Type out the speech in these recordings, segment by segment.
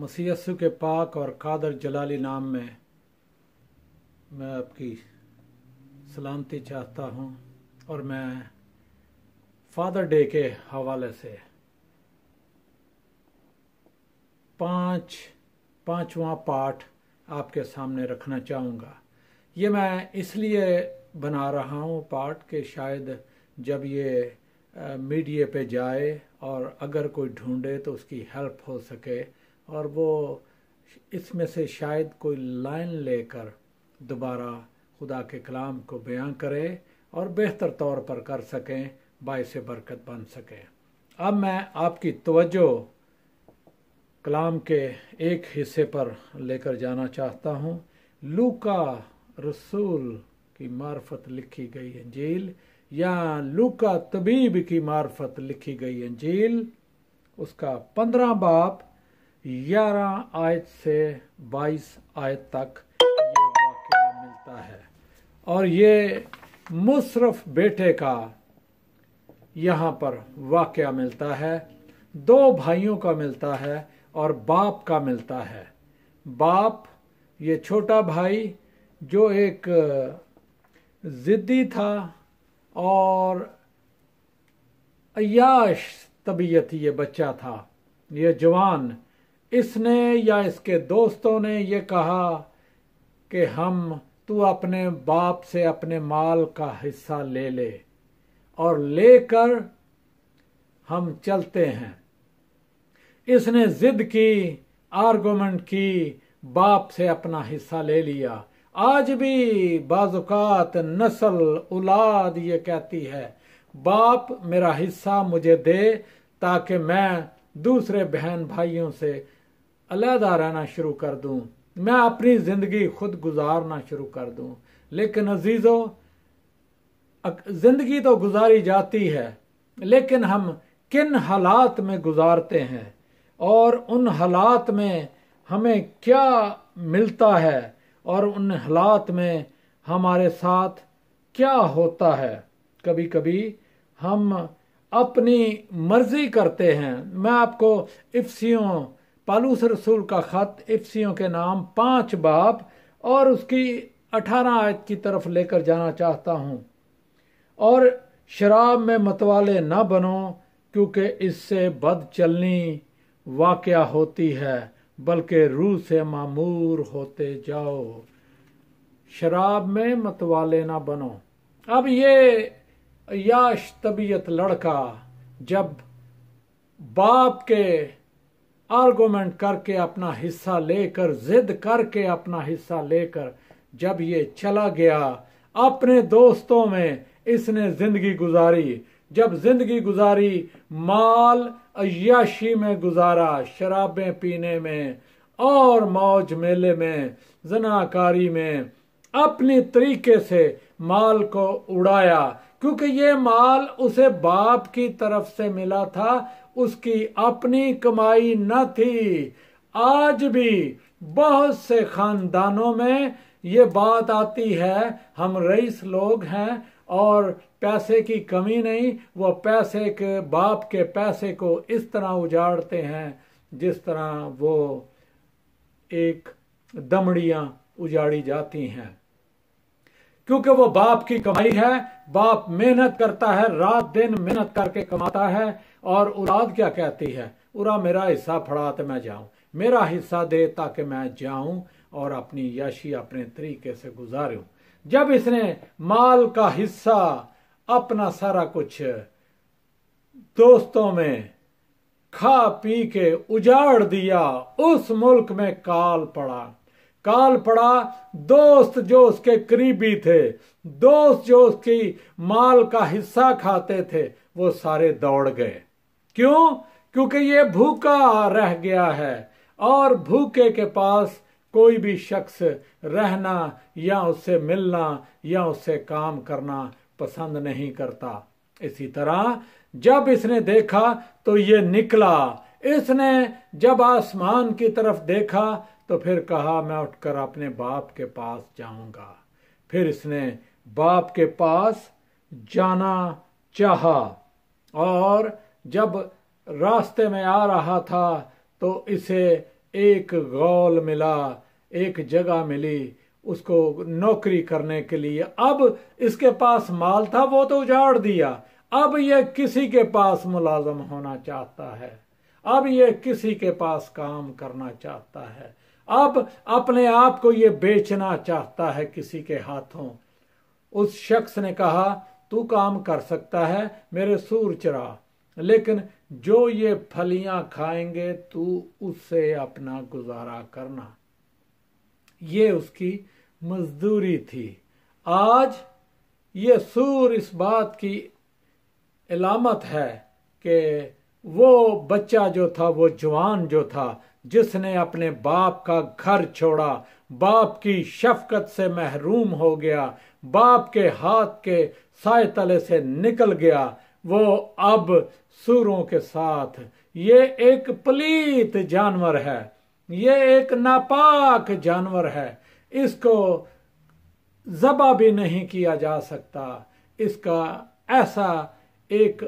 मसीसु के पाक और कादर जलाली नाम में मैं आपकी सलामती चाहता हूं और मैं फादर डे के हवाले से पांच पाँचवा पाठ आपके सामने रखना चाहूँगा ये मैं इसलिए बना रहा हूँ पाठ के शायद जब ये मीडिया पे जाए और अगर कोई ढूंढे तो उसकी हेल्प हो सके और वो इसमें से शायद कोई लाइन लेकर दोबारा खुदा के कलाम को बयां करें और बेहतर तौर पर कर सकें बायस बरकत बन सकें अब मैं आपकी तवज्जो कलाम के एक हिस्से पर लेकर जाना चाहता हूँ लूका रसूल की मार्फत लिखी गई अंजील या लूका तबीब की मार्फत लिखी गई अंजील उसका पंद्रह बाप 11 आयत से 22 आयत तक ये वाक़ मिलता है और ये मुशरफ बेटे का यहाँ पर वाक्य मिलता है दो भाइयों का मिलता है और बाप का मिलता है बाप ये छोटा भाई जो एक ज़िद्दी था और अयाश तबीयत ये बच्चा था ये जवान इसने या इसके दोस्तों ने ये कहा कि हम तू अपने बाप से अपने माल का हिस्सा ले ले और लेकर हम चलते हैं इसने जिद की आर्गूमेंट की बाप से अपना हिस्सा ले लिया आज भी बाजुकात नस्ल औलाद ये कहती है बाप मेरा हिस्सा मुझे दे ताकि मैं दूसरे बहन भाइयों से अलहदा रहना शुरू कर दूँ मैं अपनी ज़िंदगी खुद गुजारना शुरू कर दूँ लेकिन अजीज़ो ज़िंदगी तो गुजारी जाती है लेकिन हम किन हालात में गुजारते हैं और उन हालात में हमें क्या मिलता है और उन हालात में हमारे साथ क्या होता है कभी कभी हम अपनी मर्जी करते हैं मैं आपको इफ्सियों पालूस रसूल का ख़त इफ्सियों के नाम पांच बाप और उसकी अठारह आयत की तरफ लेकर जाना चाहता हूं और शराब में मतवाले न बनो क्योंकि इससे बद चलनी वाक़ होती है बल्कि रूह से मामूर होते जाओ शराब में मतवाले ना बनो अब ये याश तबीयत लड़का जब बाप के आर्गूमेंट करके अपना हिस्सा लेकर जिद करके अपना हिस्सा लेकर जब ये चला गया अपने दोस्तों में इसने जिंदगी गुजारी जब जिंदगी गुजारी माल अयाशी में गुजारा शराबें पीने में और मौज मेले में जनाकारी में अपने तरीके से माल को उड़ाया क्योंकि ये माल उसे बाप की तरफ से मिला था उसकी अपनी कमाई न थी आज भी बहुत से खानदानों में ये बात आती है हम रईस लोग हैं और पैसे की कमी नहीं वो पैसे के बाप के पैसे को इस तरह उजाड़ते हैं जिस तरह वो एक दमड़िया उजाड़ी जाती हैं क्योंकि वो बाप की कमाई है बाप मेहनत करता है रात दिन मेहनत करके कमाता है और औलाद क्या कहती है उरा मेरा हिस्सा फड़ा तो मैं जाऊं मेरा हिस्सा दे ताकि मैं जाऊं और अपनी याशी अपने तरीके से गुजारूं जब इसने माल का हिस्सा अपना सारा कुछ दोस्तों में खा पी के उजाड़ दिया उस मुल्क में काल पड़ा काल पड़ा दोस्त जो उसके करीबी थे दोस्त जो उसकी माल का हिस्सा खाते थे वो सारे दौड़ गए क्यों क्योंकि ये भूखा रह गया है और भूखे के पास कोई भी शख्स रहना या उससे मिलना या उससे काम करना पसंद नहीं करता इसी तरह जब इसने देखा तो ये निकला इसने जब आसमान की तरफ देखा तो फिर कहा मैं उठकर अपने बाप के पास जाऊंगा फिर इसने बाप के पास जाना चाहा और जब रास्ते में आ रहा था तो इसे एक गौल मिला एक जगह मिली उसको नौकरी करने के लिए अब इसके पास माल था वो तो उजाड़ दिया अब ये किसी के पास मुलाजम होना चाहता है अब ये किसी के पास काम करना चाहता है अब अपने आप को ये बेचना चाहता है किसी के हाथों उस शख्स ने कहा तू काम कर सकता है मेरे सूर चरा लेकिन जो ये फलियां खाएंगे तू उससे अपना गुजारा करना ये उसकी मजदूरी थी आज ये सूर इस बात की इलामत है कि वो बच्चा जो था वो जवान जो था जिसने अपने बाप का घर छोड़ा बाप की शफकत से महरूम हो गया बाप के हाथ के साय तले से निकल गया वो अब सुरों के साथ ये एक पलीत जानवर है ये एक नापाक जानवर है इसको जबा भी नहीं किया जा सकता इसका ऐसा एक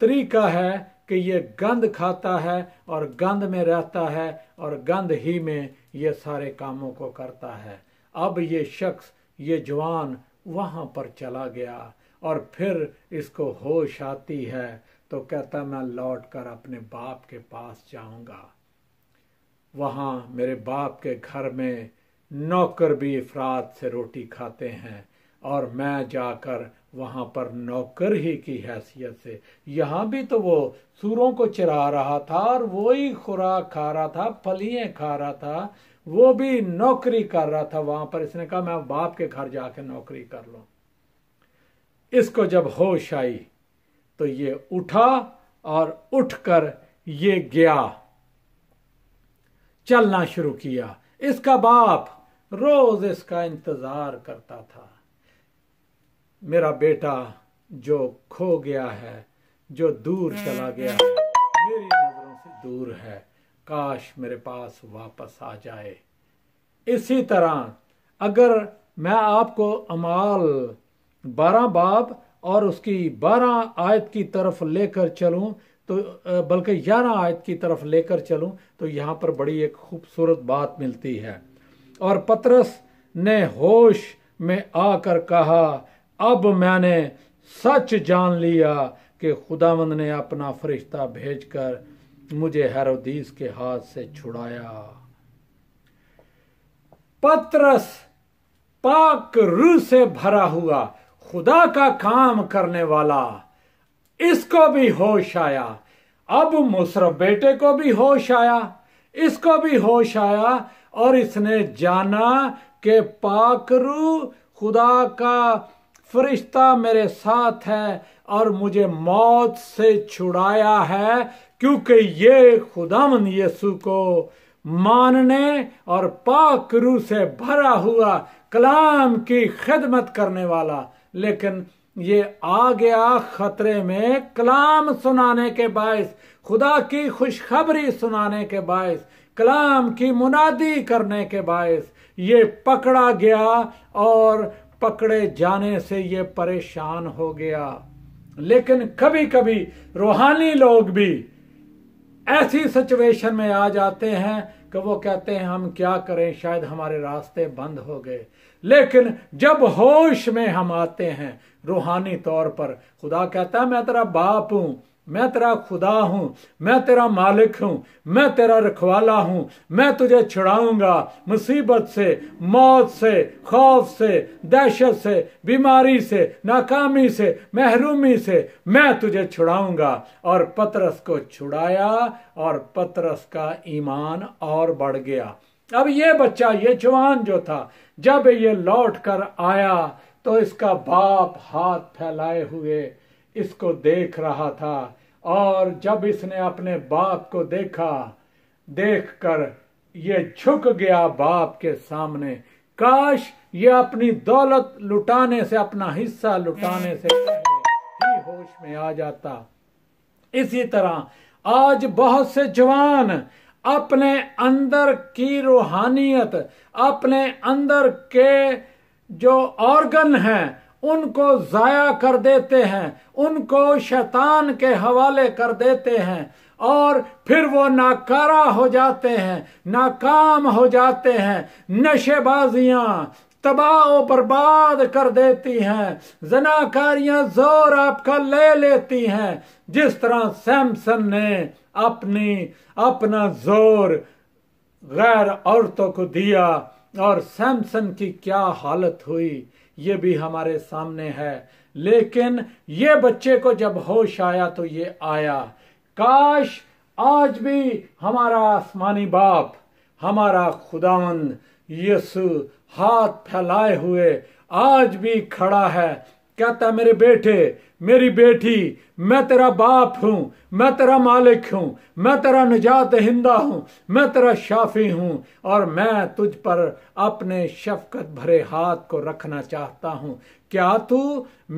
तरीका है कि ये गंद खाता है और गंद में रहता है और गंद ही में ये सारे कामों को करता है अब ये शख्स ये जवान वहाँ पर चला गया और फिर इसको होश आती है तो कहता मैं लौट कर अपने बाप के पास जाऊंगा वहां मेरे बाप के घर में नौकर भी इफरात से रोटी खाते हैं और मैं जाकर वहां पर नौकर ही की हैसियत से यहां भी तो वो सूरों को चरा रहा था और वो ही खुराक खा रहा था फलिये खा रहा था वो भी नौकरी कर रहा था वहां पर इसने कहा मैं बाप के घर जाके नौकरी कर लू इसको जब होश आई तो ये उठा और उठकर ये गया चलना शुरू किया इसका बाप रोज इसका इंतजार करता था मेरा बेटा जो खो गया है जो दूर चला गया है मेरी नजरों से दूर है काश मेरे पास वापस आ जाए इसी तरह अगर मैं आपको अमाल बारह बाब और उसकी बारह आयत की तरफ लेकर चलूं तो बल्कि ग्यारह आयत की तरफ लेकर चलूं तो यहाँ पर बड़ी एक खूबसूरत बात मिलती है और पतरस ने होश में आकर कहा अब मैंने सच जान लिया कि खुदावंद ने अपना फरिश्ता भेजकर मुझे हेरोदीस के हाथ से छुड़ाया पतरस पाक रू से भरा हुआ खुदा का काम करने वाला इसको भी होश आया अब मुशरफ बेटे को भी होश आया इसको भी होश आया और इसने जाना कि पाकरू खुदा का फरिश्ता मेरे साथ है और मुझे मौत से छुड़ाया है क्योंकि ये खुदामन यीशु को मानने और पाकरू से भरा हुआ कलाम की खिदमत करने वाला लेकिन ये आ गया खतरे में कलाम सुनाने के बायस खुदा की खुशखबरी सुनाने के बायस कलाम की मुनादी करने के बायस ये पकड़ा गया और पकड़े जाने से ये परेशान हो गया लेकिन कभी कभी रूहानी लोग भी ऐसी सिचुएशन में आ जाते हैं कि वो कहते हैं हम क्या करें शायद हमारे रास्ते बंद हो गए लेकिन जब होश में हम आते हैं रूहानी तौर पर खुदा कहता है मैं तेरा बाप हूं मैं तेरा खुदा हूं मैं तेरा मालिक हूं मैं तेरा रखवाला हूं मैं तुझे छुड़ाऊंगा मुसीबत से मौत से खौफ से दहशत से बीमारी से नाकामी से महरूमी से मैं तुझे छुड़ाऊंगा और पतरस को छुड़ाया और पतरस का ईमान और बढ़ गया अब ये बच्चा ये जवान जो था जब ये लौट कर आया तो इसका बाप हाथ फैलाए हुए इसको देख रहा था और जब इसने अपने बाप को देखा देखकर ये झुक गया बाप के सामने काश ये अपनी दौलत लुटाने से अपना हिस्सा लुटाने से पहले ही होश में आ जाता इसी तरह आज बहुत से जवान अपने अंदर की रूहानियत अपने अंदर के जो ऑर्गन हैं उनको जाया कर देते हैं उनको शैतान के हवाले कर देते हैं और फिर वो नाकारा हो जाते हैं नाकाम हो जाते हैं नशेबाजियां तबाह बर्बाद कर देती हैं जनाकारियां जोर आपका ले लेती हैं जिस तरह सैमसन ने अपने अपना जोर गैर औरतों को दिया और सैमसन की क्या हालत हुई ये भी हमारे सामने है लेकिन ये बच्चे को जब होश आया तो ये आया काश आज भी हमारा आसमानी बाप हमारा खुदावंद यसु हाथ फैलाए हुए आज भी खड़ा है कहता मेरे बेटे मेरी बेटी मैं तेरा बाप हूँ मैं तेरा मालिक हूँ मैं तेरा निजात हिंदा हूँ मैं तेरा शाफी हूँ और मैं तुझ पर अपने शफकत भरे हाथ को रखना चाहता हूँ क्या तू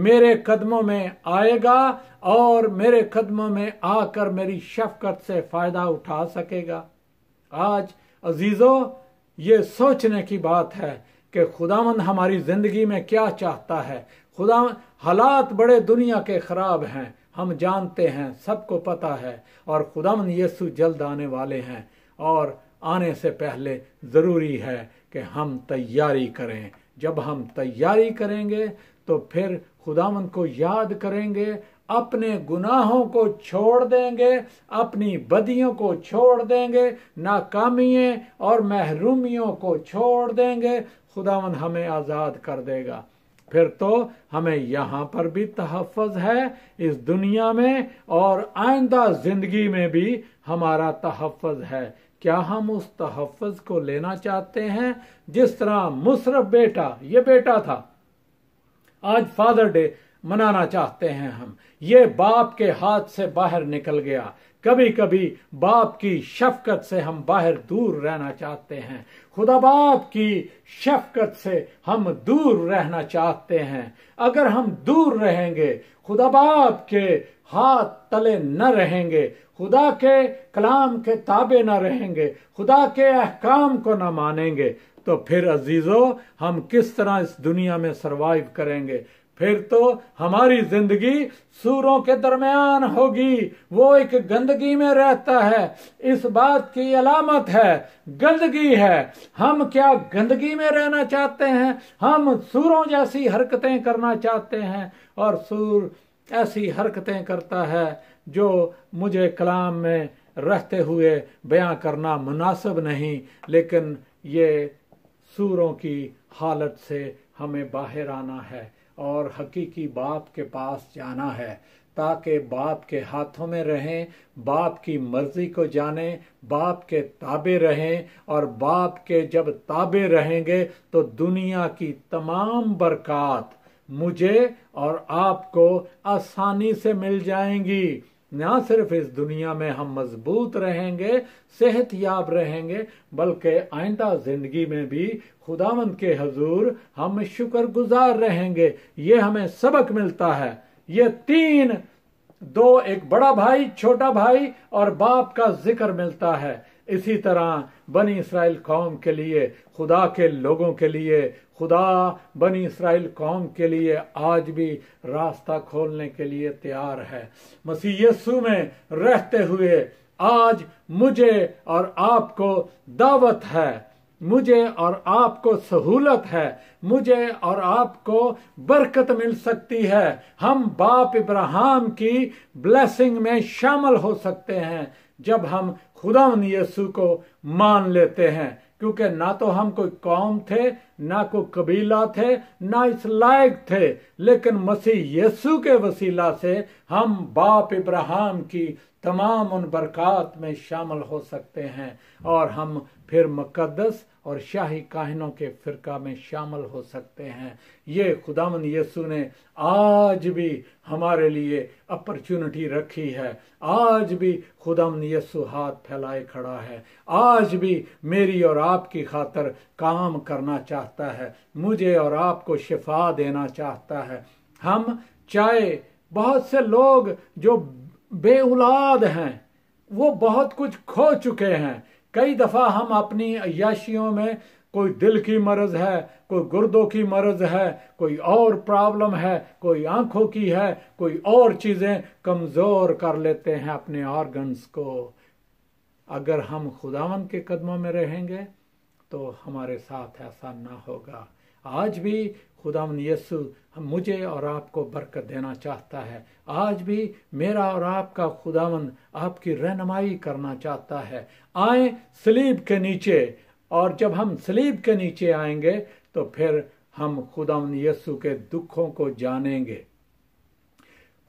मेरे कदमों में आएगा और मेरे कदमों में आकर मेरी शफकत से फायदा उठा सकेगा आज अजीजों ये सोचने की बात है कि खुदावंद हमारी ज़िंदगी में क्या चाहता है खुदा हालात बड़े दुनिया के ख़राब हैं हम जानते हैं सबको पता है और खुदावंद यसु जल्द आने वाले हैं और आने से पहले ज़रूरी है कि हम तैयारी करें जब हम तैयारी करेंगे तो फिर खुदावंद को याद करेंगे अपने गुनाहों को छोड़ देंगे अपनी बदियों को छोड़ देंगे नाकामियों और महरूमियों को छोड़ देंगे खुदावन हमें आज़ाद कर देगा फिर तो हमें यहाँ पर भी तहफ़ है इस दुनिया में और आइंदा ज़िंदगी में भी हमारा तहफ़ है क्या हम उस तहफ़ को लेना चाहते हैं जिस तरह मुशरफ बेटा ये बेटा था आज फादर डे मनाना चाहते हैं हम ये बाप के हाथ से बाहर निकल गया कभी कभी बाप की शफकत से हम बाहर दूर रहना चाहते हैं खुदा बाप की शफकत से हम दूर रहना चाहते हैं अगर हम दूर रहेंगे खुदा बाप के हाथ तले न रहेंगे खुदा के कलाम के ताबे न रहेंगे खुदा के अहकाम को न मानेंगे तो फिर अजीज़ों हम किस तरह इस दुनिया में सरवाइव करेंगे फिर तो हमारी जिंदगी सूरों के दरमियान होगी वो एक गंदगी में रहता है इस बात की अलामत है गंदगी है हम क्या गंदगी में रहना चाहते हैं हम सूरों जैसी हरकतें करना चाहते हैं और सूर ऐसी हरकतें करता है जो मुझे कलाम में रहते हुए बयां करना मुनासिब नहीं लेकिन ये सूरों की हालत से हमें बाहर आना है और हकीकी बाप के पास जाना है ताकि बाप के हाथों में रहें बाप की मर्ज़ी को जाने बाप के ताबे रहें और बाप के जब ताबे रहेंगे तो दुनिया की तमाम बरकत मुझे और आपको आसानी से मिल जाएंगी ना सिर्फ इस दुनिया में हम मजबूत रहेंगे सेहत याब रहेंगे बल्कि आइंदा जिंदगी में भी खुदावंद के हजूर हम शुक्र गुजार रहेंगे ये हमें सबक मिलता है ये तीन दो एक बड़ा भाई छोटा भाई और बाप का जिक्र मिलता है इसी तरह बनी इसराइल कौम के लिए खुदा के लोगों के लिए खुदा बनी इसराइल कौम के लिए आज भी रास्ता खोलने के लिए तैयार है मसीह यसु में रहते हुए आज मुझे और आपको दावत है मुझे और आपको सहूलत है मुझे और आपको बरकत मिल सकती है हम बाप इब्राहिम की ब्लेसिंग में शामिल हो सकते हैं जब हम खुदा यस्सु को मान लेते हैं क्योंकि ना तो हम कोई कौम थे ना को कबीला थे ना इस लायक थे लेकिन मसीह यीशु के वसीला से हम बाप इब्राहिम की तमाम उन बरकत में शामिल हो सकते हैं और हम फिर मुकदस और शाही काहिनों के फ़िरका में शामिल हो सकते हैं ये खुदामंद यीशु ने आज भी हमारे लिए अपॉर्चुनिटी रखी है आज भी खुदामंद यसु हाथ फैलाए खड़ा है आज भी मेरी और आपकी खातर काम करना चाहता चाहता है मुझे और आपको शिफा देना चाहता है हम चाहे बहुत से लोग जो बे हैं वो बहुत कुछ खो चुके हैं कई दफ़ा हम अपनी अयाशियों में कोई दिल की मर्ज है कोई गुर्दों की मर्ज है कोई और प्रॉब्लम है कोई आंखों की है कोई और चीज़ें कमज़ोर कर लेते हैं अपने ऑर्गन्स को अगर हम खुदावन के कदमों में रहेंगे तो हमारे साथ ऐसा ना होगा आज भी खुदा यसु मुझे और आपको बरकत देना चाहता है आज भी मेरा और आपका खुदावन आपकी रहनमाई करना चाहता है आए स्लीब के नीचे और जब हम स्लीब के नीचे आएंगे तो फिर हम खुदावन यसु के दुखों को जानेंगे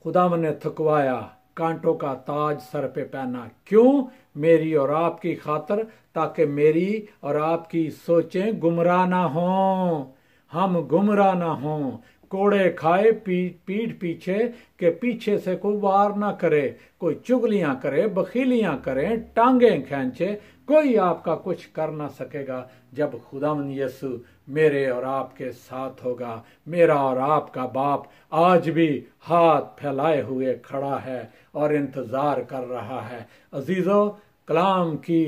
खुदावन ने थकवाया कांटों का ताज सर पे पहना क्यों मेरी और आपकी खातर ताकि मेरी और आपकी सोचें गुमराह ना हो हम गुमराह ना हो कोड़े खाए पीठ पीछे के पीछे से कोई वार ना करे कोई चुगलियां करे बखीलियां करे टांगे खेचे कोई आपका कुछ कर ना सकेगा जब खुदावन यसु मेरे और आपके साथ होगा मेरा और आपका बाप आज भी हाथ फैलाए हुए खड़ा है और इंतज़ार कर रहा है अजीज़ो कलाम की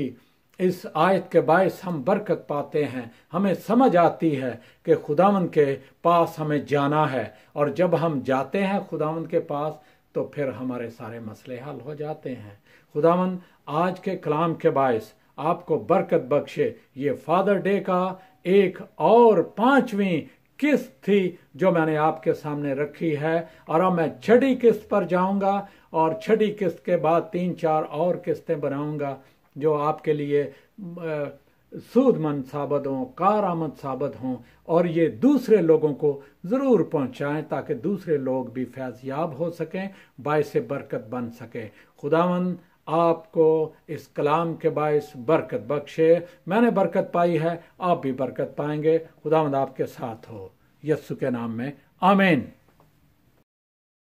इस आयत के बायस हम बरकत पाते हैं हमें समझ आती है कि खुदावन के पास हमें जाना है और जब हम जाते हैं खुदावन के पास तो फिर हमारे सारे मसले हल हो जाते हैं खुदावन आज के कलाम के बायस आपको बरकत बख्शे ये फादर डे का एक और पांचवी किस्त थी जो मैंने आपके सामने रखी है और अब मैं छठी किस्त पर जाऊंगा और छठी किस्त के बाद तीन चार और किस्तें बनाऊंगा जो आपके लिए सूदमंद साबित हों कारामद साबित हों और ये दूसरे लोगों को ज़रूर पहुंचाएं ताकि दूसरे लोग भी फैज़याब हो सकें से बरकत बन सकें खुदावंद आपको इस कलाम के बायस बरकत बख्शे मैंने बरकत पाई है आप भी बरकत पाएंगे खुदावंद आपके साथ हो यस्सु के नाम में आमीन